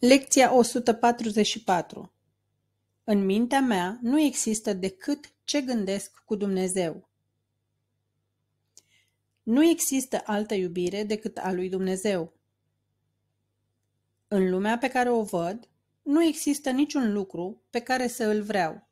Lecția 144 În mintea mea nu există decât ce gândesc cu Dumnezeu. Nu există altă iubire decât a lui Dumnezeu. În lumea pe care o văd, nu există niciun lucru pe care să îl vreau.